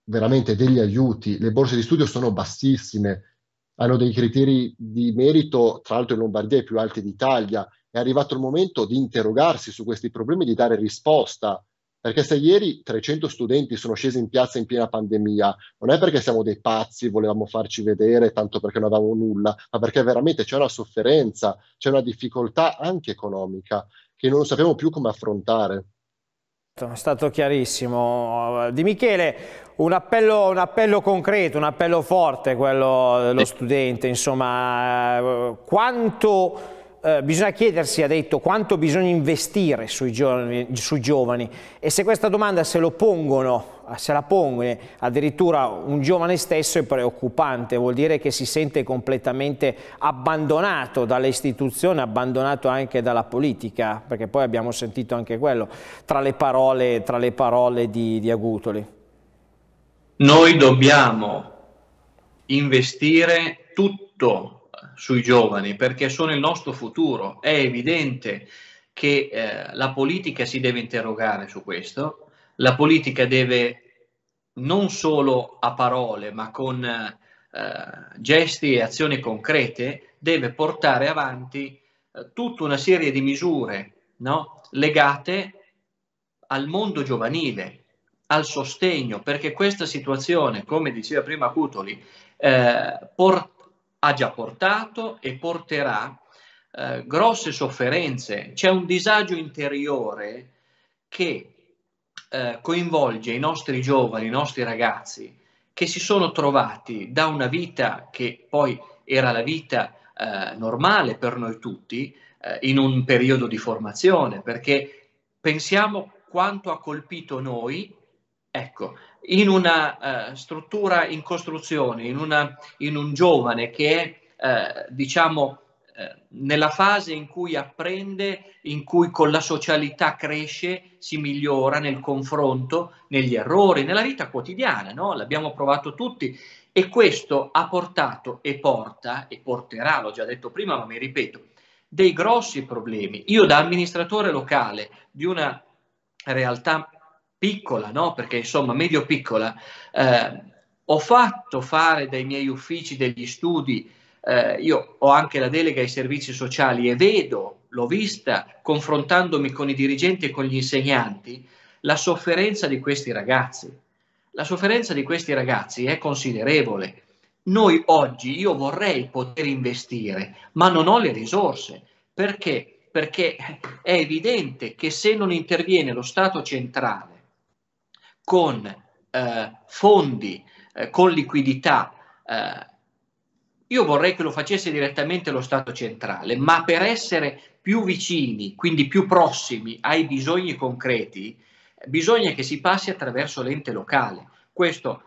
veramente degli aiuti. Le borse di studio sono bassissime, hanno dei criteri di merito, tra l'altro in Lombardia i più alti d'Italia. È arrivato il momento di interrogarsi su questi problemi, e di dare risposta, perché se ieri 300 studenti sono scesi in piazza in piena pandemia, non è perché siamo dei pazzi, volevamo farci vedere tanto perché non avevamo nulla, ma perché veramente c'è una sofferenza, c'è una difficoltà anche economica che non sappiamo più come affrontare. È stato chiarissimo. Di Michele, un appello, un appello, concreto, un appello forte, quello dello studente, insomma, eh, quanto eh, bisogna chiedersi, ha detto, quanto bisogna investire sui giovani, sui giovani, e se questa domanda se, lo pongono, se la pone addirittura un giovane stesso è preoccupante, vuol dire che si sente completamente abbandonato dall'istituzione, abbandonato anche dalla politica, perché poi abbiamo sentito anche quello tra le parole, tra le parole di, di Agutoli. Noi dobbiamo investire tutto sui giovani perché sono il nostro futuro. È evidente che eh, la politica si deve interrogare su questo, la politica deve non solo a parole ma con eh, gesti e azioni concrete, deve portare avanti eh, tutta una serie di misure no? legate al mondo giovanile, al sostegno, perché questa situazione, come diceva prima Cutoli, eh, porta ha già portato e porterà eh, grosse sofferenze. C'è un disagio interiore che eh, coinvolge i nostri giovani, i nostri ragazzi che si sono trovati da una vita che poi era la vita eh, normale per noi tutti eh, in un periodo di formazione, perché pensiamo quanto ha colpito noi Ecco, in una uh, struttura in costruzione, in, una, in, un giovane che è, uh, eh, diciamo, eh, nella fase in cui apprende, in cui con la socialità cresce, si migliora nel confronto, negli errori, nella vita quotidiana, no? l'abbiamo provato tutti e questo ha portato e porta e porterà, l'ho già detto prima ma mi ripeto, dei grossi problemi. Io da amministratore locale di una realtà piccola, no? perché insomma medio piccola, eh, ho fatto fare dai miei uffici degli studi, eh, io ho anche la delega ai servizi sociali e vedo, l'ho vista, confrontandomi con i dirigenti e con gli insegnanti, la sofferenza di questi ragazzi. La sofferenza di questi ragazzi è considerevole. Noi oggi, io vorrei poter investire, ma non ho le risorse. Perché? Perché è evidente che se non interviene lo Stato centrale, con eh, fondi, eh, con liquidità. Eh, io vorrei che lo facesse direttamente lo Stato centrale, ma per essere più vicini, quindi più prossimi ai bisogni concreti, bisogna che si passi attraverso l'ente locale. Questo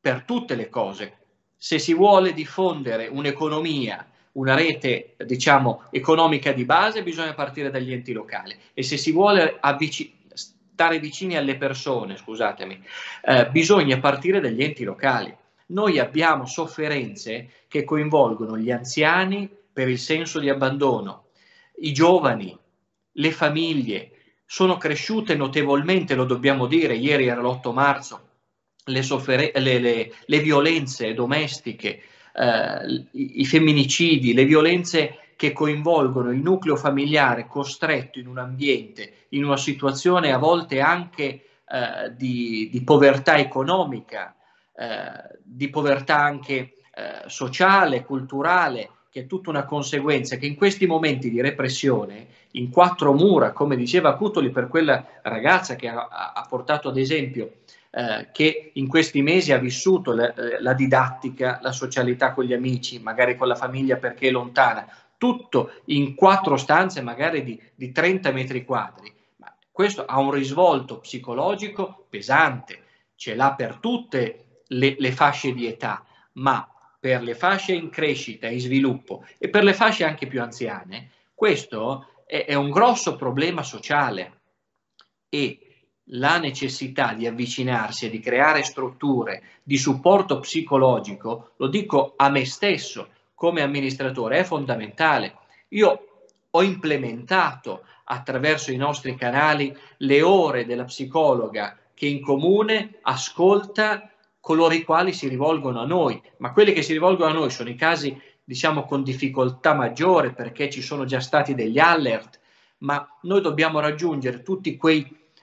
per tutte le cose. Se si vuole diffondere un'economia una rete diciamo, economica di base bisogna partire dagli enti locali e se si vuole avvicinare stare vicini alle persone, scusatemi, eh, bisogna partire dagli enti locali. Noi abbiamo sofferenze che coinvolgono gli anziani per il senso di abbandono, i giovani, le famiglie, sono cresciute notevolmente, lo dobbiamo dire, ieri era l'8 marzo, le, soffere- le, le, le violenze domestiche, eh, i femminicidi, le violenze che coinvolgono il nucleo familiare costretto in un ambiente, in una situazione a volte anche eh, di, di, povertà economica, eh, di povertà anche eh, sociale, culturale, che è tutta una conseguenza che in questi momenti di repressione, in quattro mura, come diceva Cutoli per quella ragazza che ha, ha portato ad esempio, eh, che in questi mesi ha vissuto la, eh, la, didattica, la socialità con gli amici, magari con la famiglia perché è lontana, tutto in quattro stanze magari di, di 30 metri quadri, ma questo ha un risvolto psicologico pesante, ce l'ha per tutte le, le fasce di età, ma per le fasce in crescita, in sviluppo e per le fasce anche più anziane, questo è, è un grosso problema sociale e la necessità di avvicinarsi e di creare strutture di supporto psicologico, lo dico a me stesso, come amministratore è fondamentale. Io ho implementato attraverso i nostri canali le ore della psicologa che in comune ascolta coloro i quali si rivolgono a noi, ma quelli che si rivolgono a noi sono i casi diciamo con difficoltà maggiore perché ci sono già stati degli alert, ma noi dobbiamo raggiungere tutte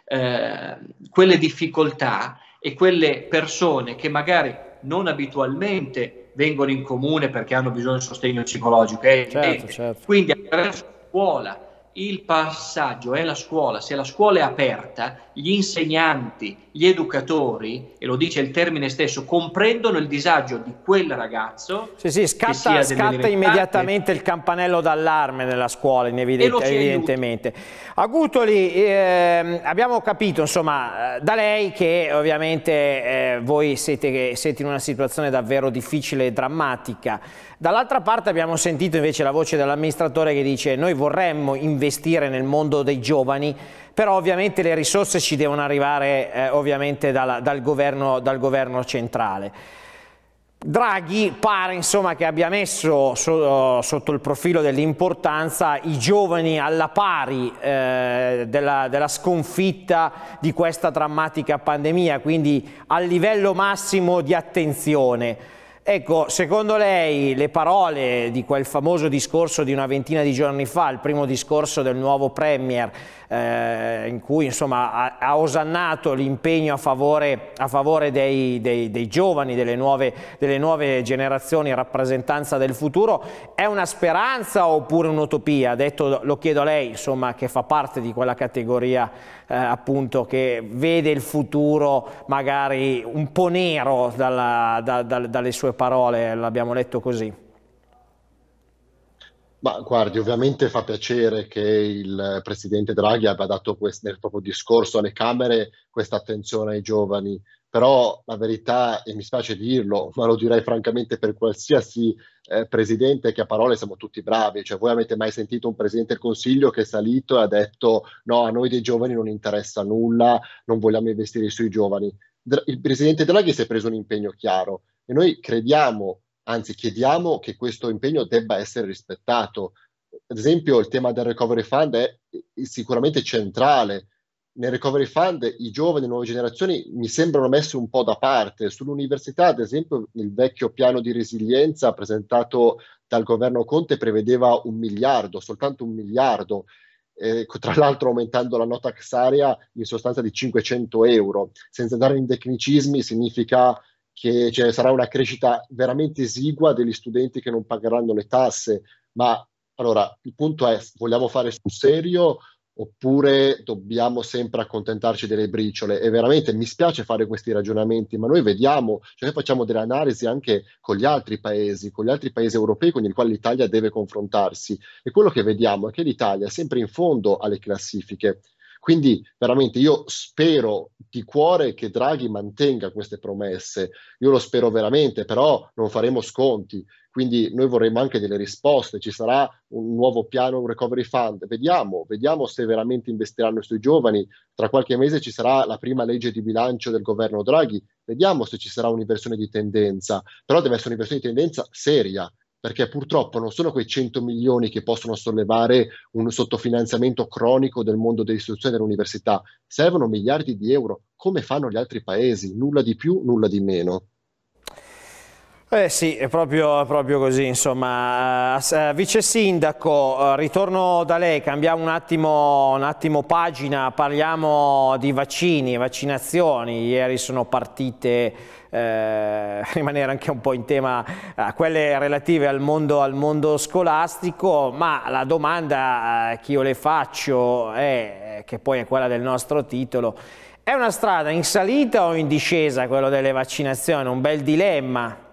eh, quelle difficoltà e quelle persone che magari non abitualmente vengono in comune perché hanno bisogno di sostegno psicologico. È certo, certo. Quindi attraverso la scuola il passaggio è la scuola, se la scuola è aperta, gli insegnanti gli educatori, e lo dice il termine stesso, comprendono il disagio di quel ragazzo. Sì, sì, scatta, scatta immediatamente il campanello d'allarme nella scuola, evidente, evidentemente. Agutoli, eh, abbiamo capito, insomma, eh, da lei che ovviamente eh, voi siete, siete in una situazione davvero difficile e drammatica. Dall'altra parte abbiamo sentito invece la voce dell'amministratore che dice noi vorremmo investire nel mondo dei giovani però ovviamente le risorse ci devono arrivare eh, ovviamente dal, dal, governo, dal governo centrale. Draghi pare insomma, che abbia messo so, sotto il profilo dell'importanza i giovani alla pari eh, della, della, sconfitta di questa drammatica pandemia, quindi al livello massimo di attenzione. Ecco, secondo lei le parole di quel famoso discorso di una ventina di giorni fa, il primo discorso del nuovo Premier, eh, in cui insomma, ha, ha osannato l'impegno a favore, a favore dei, dei, dei, giovani, delle nuove, delle nuove generazioni, rappresentanza del futuro, è una speranza oppure un'utopia? Detto, lo chiedo a lei, insomma, che fa parte di quella categoria eh, appunto che vede il futuro magari un po' nero dalla, da, da, dalle sue parole, l'abbiamo letto così. Ma guardi, ovviamente fa piacere che il presidente Draghi abbia dato quest- nel proprio discorso alle Camere questa attenzione ai giovani, però la verità, e mi spiace dirlo, ma lo direi francamente per qualsiasi eh, presidente che a parole siamo tutti bravi, cioè voi avete mai sentito un presidente del Consiglio che è salito e ha detto no, a noi dei giovani non interessa nulla, non vogliamo investire sui giovani. il presidente Draghi si è preso un impegno chiaro e noi crediamo anzi chiediamo che questo impegno debba essere rispettato. Ad esempio il tema del recovery fund è eh, sicuramente centrale. Nel recovery fund i giovani, le nuove generazioni mi sembrano messi un po' da parte. Sull'università, ad esempio, il vecchio piano di resilienza presentato dal governo Conte prevedeva un miliardo, soltanto un miliardo. Eh, tra l'altro aumentando la nota taxaria in sostanza di 500 euro. Senza dare in tecnicismi significa che cioè, sarà una crescita veramente esigua degli studenti che non pagheranno le tasse, ma allora il punto è, vogliamo fare sul serio oppure dobbiamo sempre accontentarci delle briciole e veramente mi spiace fare questi ragionamenti ma noi vediamo, cioè noi facciamo delle analisi anche con gli altri paesi, con gli altri paesi europei con i quali l'Italia deve confrontarsi e quello che vediamo è che l'Italia è sempre in fondo alle classifiche quindi veramente io spero di cuore che Draghi mantenga queste promesse, io lo spero veramente, però non faremo sconti, quindi noi vorremmo anche delle risposte, ci sarà un nuovo piano, un recovery fund, vediamo, vediamo se veramente investiranno sui giovani, tra qualche mese ci sarà la prima legge di bilancio del governo Draghi, vediamo se ci sarà un'inversione di tendenza, però deve essere un'inversione di tendenza seria, perché purtroppo non sono quei 100 milioni che possono sollevare un sottofinanziamento cronico del mondo dell'istruzione e dell'università, servono miliardi di euro, come fanno gli altri paesi, nulla di più, nulla di meno. Eh sì, è proprio, proprio così, insomma. Eh, eh, vice Sindaco, eh, ritorno da lei, cambiamo un attimo, un attimo, pagina, parliamo di vaccini e vaccinazioni. Ieri sono partite, eh, rimanere anche un po' in tema, eh, quelle relative al mondo, al mondo scolastico, ma la domanda che io le faccio è, che poi è quella del nostro titolo, è una strada in salita o in discesa quello delle vaccinazioni? Un bel dilemma.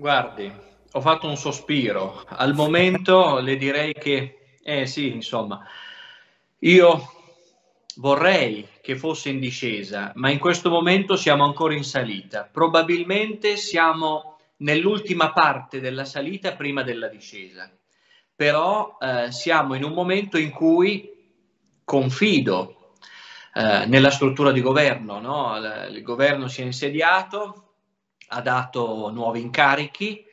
Guardi, ho fatto un sospiro. Al momento le direi che, eh sì, insomma, io vorrei che fosse in discesa, ma in questo momento siamo ancora in salita. Probabilmente siamo nell'ultima parte della salita prima della discesa. Però eh, siamo in un momento in cui confido eh, nella struttura di governo, no? il governo si è insediato, ha dato nuovi incarichi, eh,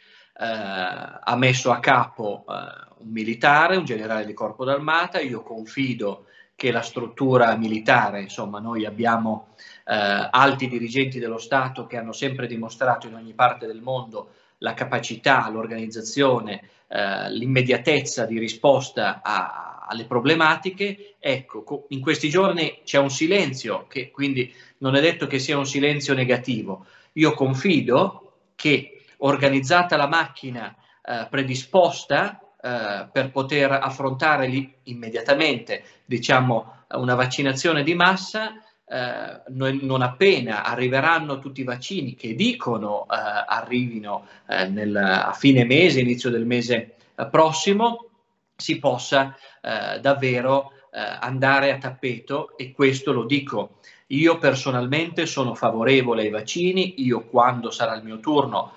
ha messo a capo eh, un militare, un generale di corpo d'armata, io confido che la struttura militare, insomma noi abbiamo eh, alti dirigenti dello Stato che hanno sempre dimostrato in ogni parte del mondo la capacità, l'organizzazione, eh, l'immediatezza di risposta a, alle problematiche, ecco, in questi giorni c'è un silenzio, che quindi non è detto che sia un silenzio negativo, io confido che organizzata la macchina eh, predisposta eh, per poter affrontare lì, immediatamente diciamo, una vaccinazione di massa, eh, non, non appena arriveranno tutti i vaccini che dicono eh, arrivino eh, nel, a fine mese, inizio del mese eh, prossimo, si possa davvero andare a tappeto e questo lo dico io personalmente sono favorevole ai vaccini, io quando sarà il mio turno,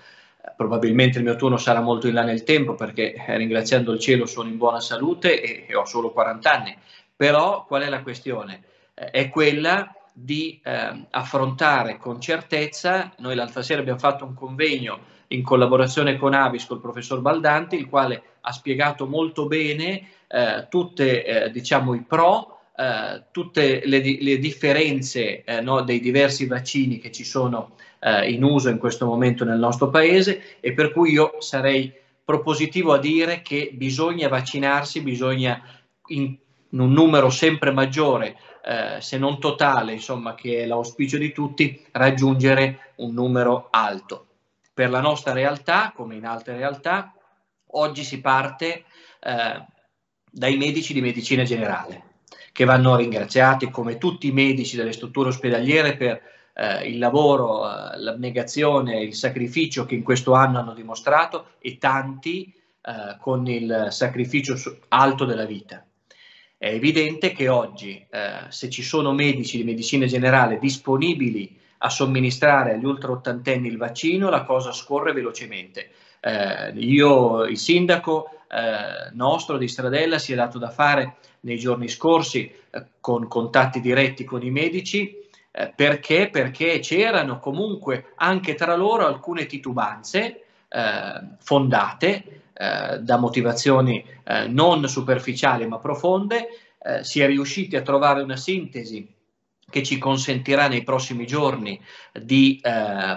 eh, probabilmente il mio turno sarà molto in là nel tempo perché eh, ringraziando il cielo sono in buona salute e, e ho solo 40 anni, però qual è la questione? Eh, è quella di eh, affrontare con certezza, noi l'altra sera abbiamo fatto un convegno in collaborazione con Avis, col professor Baldanti, il quale ha spiegato molto bene eh, tutti diciamo, i pro eh, tutte le, le differenze eh, no, dei diversi vaccini che ci sono eh, in uso in questo momento nel nostro paese e per cui io sarei propositivo a dire che bisogna vaccinarsi, bisogna in, in un numero sempre maggiore, eh, se non totale, insomma, che è l'auspicio di tutti, raggiungere un numero alto. Per la nostra realtà, come in altre realtà, oggi si parte eh, dai medici di medicina generale che vanno ringraziati come tutti i medici delle strutture ospedaliere per eh, il lavoro, eh, l'abnegazione, il sacrificio che in questo anno hanno dimostrato e tanti eh, con il sacrificio alto della vita. È evidente che oggi eh, se ci sono medici di medicina generale disponibili a somministrare agli ultra ottantenni il vaccino, la cosa scorre velocemente. Eh, io, il sindaco nostro di Stradella, si è dato da fare nei giorni scorsi eh, con contatti diretti con i medici. Eh, perché? Perché c'erano comunque anche tra loro alcune titubanze eh, fondate eh, da motivazioni non superficiali ma profonde. si è riusciti a trovare una sintesi che ci consentirà nei prossimi giorni di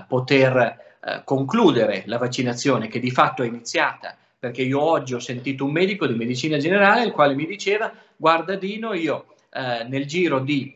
poter concludere la vaccinazione che di fatto è iniziata perché io oggi ho sentito un medico di medicina generale il quale mi diceva guarda Dino, io eh, nel giro di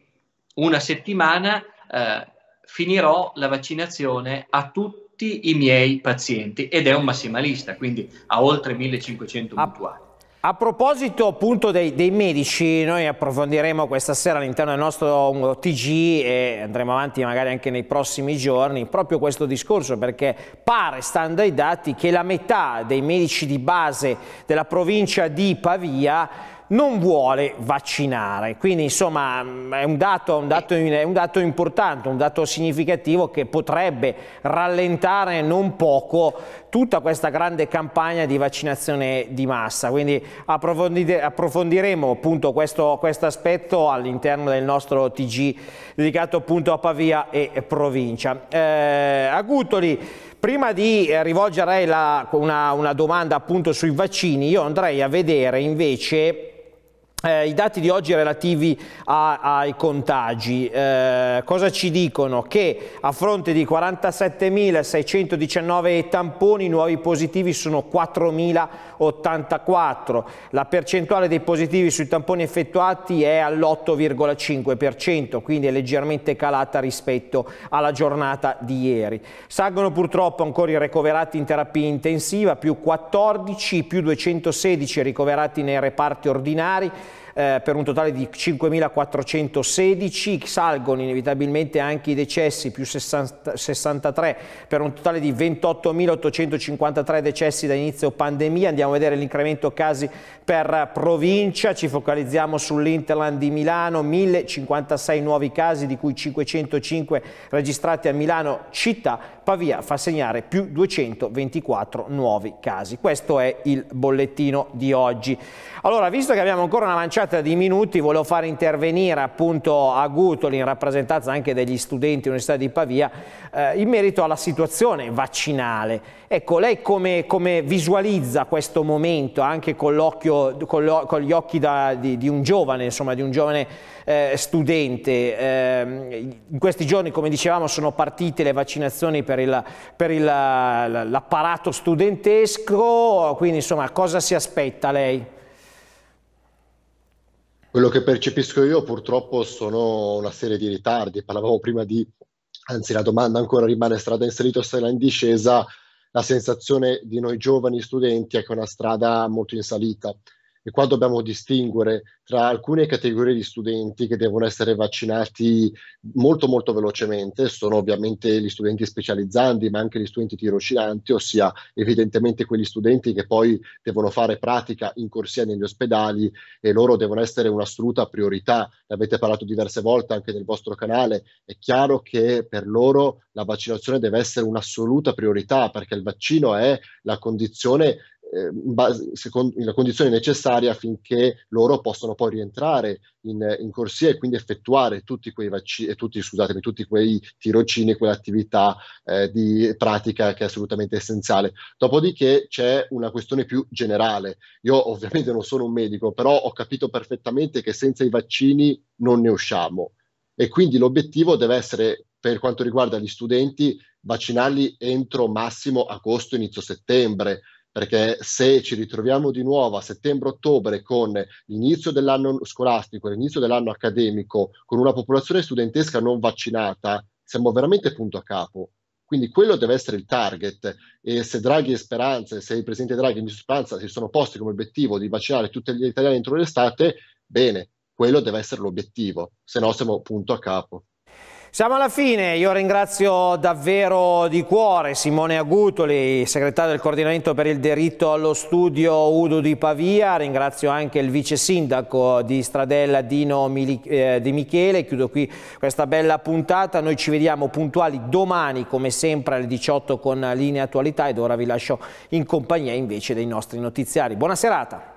una settimana eh, finirò la vaccinazione a tutti i miei pazienti ed è un massimalista, quindi ha oltre 1500 ah, mutuali. A proposito appunto dei, dei, medici, noi approfondiremo questa sera all'interno del nostro um, TG e andremo avanti magari anche nei prossimi giorni proprio questo discorso perché pare, stando ai dati, che la metà dei medici di base della provincia di Pavia non vuole vaccinare. Quindi insomma è un dato, un dato, è un dato importante, un dato significativo che potrebbe rallentare non poco tutta questa grande campagna di vaccinazione di massa. Quindi approfondiremo appunto questo aspetto all'interno del nostro TG dedicato appunto a Pavia e provincia. Eh, Agutoli, Prima di rivolgere a una, una domanda appunto sui vaccini, io andrei a vedere invece eh, I dati di oggi relativi a, ai contagi, eh, cosa ci dicono? Che a fronte di 47.619 tamponi, i nuovi positivi sono 4.084. La percentuale dei positivi sui tamponi effettuati è all'8,5%, quindi è leggermente calata rispetto alla giornata di ieri. Salgono purtroppo ancora i ricoverati in terapia intensiva, più 14, più 216 ricoverati nei reparti ordinari eh, per un totale di 5.416, salgono inevitabilmente anche i decessi più 60, 63 per un totale di 28.853 decessi da inizio pandemia, andiamo a vedere l'incremento casi per provincia, ci focalizziamo sull'Interland di Milano, 1.056 nuovi casi di cui 505 registrati a Milano città, Pavia fa segnare più 224 nuovi casi. Questo è il bollettino di oggi. Allora, visto che abbiamo ancora una manciata giornata di minuti volevo far intervenire appunto a Gutoli in rappresentanza anche degli studenti dell'Università di Pavia eh, in merito alla situazione vaccinale. Ecco, lei come, come visualizza questo momento anche con, con, con gli occhi da, di, di, un giovane, insomma, di un giovane eh, studente? Eh, in questi giorni, come dicevamo, sono partite le vaccinazioni per, l'apparato studentesco, quindi insomma cosa si aspetta lei? Quello che percepisco io purtroppo sono una serie di ritardi. Parlavamo prima di, anzi la domanda ancora rimane strada in salita o strada in discesa. La sensazione di noi giovani studenti è che è una strada molto in salita e qua dobbiamo distinguere tra alcune categorie di studenti che devono essere vaccinati molto molto velocemente, sono ovviamente gli studenti specializzanti, ma anche gli studenti tirocinanti, ossia evidentemente quegli studenti che poi devono fare pratica in corsia negli ospedali e loro devono essere un'assoluta priorità. Ne avete parlato diverse volte anche nel vostro canale, è chiaro che per loro la vaccinazione deve essere un'assoluta priorità perché il vaccino è la condizione eh, base, secondo, la condizione necessaria affinché loro possano poi rientrare in, in corsia e quindi effettuare tutti quei, vaccini, eh, tutti, tutti quei tirocini, quell'attività eh, di pratica che è assolutamente essenziale. Dopodiché c'è una questione più generale. Io ovviamente non sono un medico, però ho capito perfettamente che senza i vaccini non ne usciamo. E quindi l'obiettivo deve essere per quanto riguarda gli studenti, vaccinarli entro massimo agosto, inizio settembre, perché se ci ritroviamo di nuovo a settembre-ottobre con l'inizio dell'anno scolastico, l'inizio dell'anno accademico, con una popolazione studentesca non vaccinata, siamo veramente punto a capo. Quindi quello deve essere il target e se Draghi e Speranza, se il Presidente Draghi e Speranza si sono posti come obiettivo di vaccinare tutti gli italiani entro l'estate, bene, quello deve essere l'obiettivo, se no siamo punto a capo. Siamo alla fine, io ringrazio davvero di cuore Simone Agutoli, segretario del coordinamento per il diritto allo studio Udo di Pavia, ringrazio anche il vice sindaco di Stradella Dino eh, Di Michele, chiudo qui questa bella puntata, noi ci vediamo puntuali domani come sempre alle 18 con Linea Attualità ed ora vi lascio in compagnia invece dei nostri notiziari. Buona serata!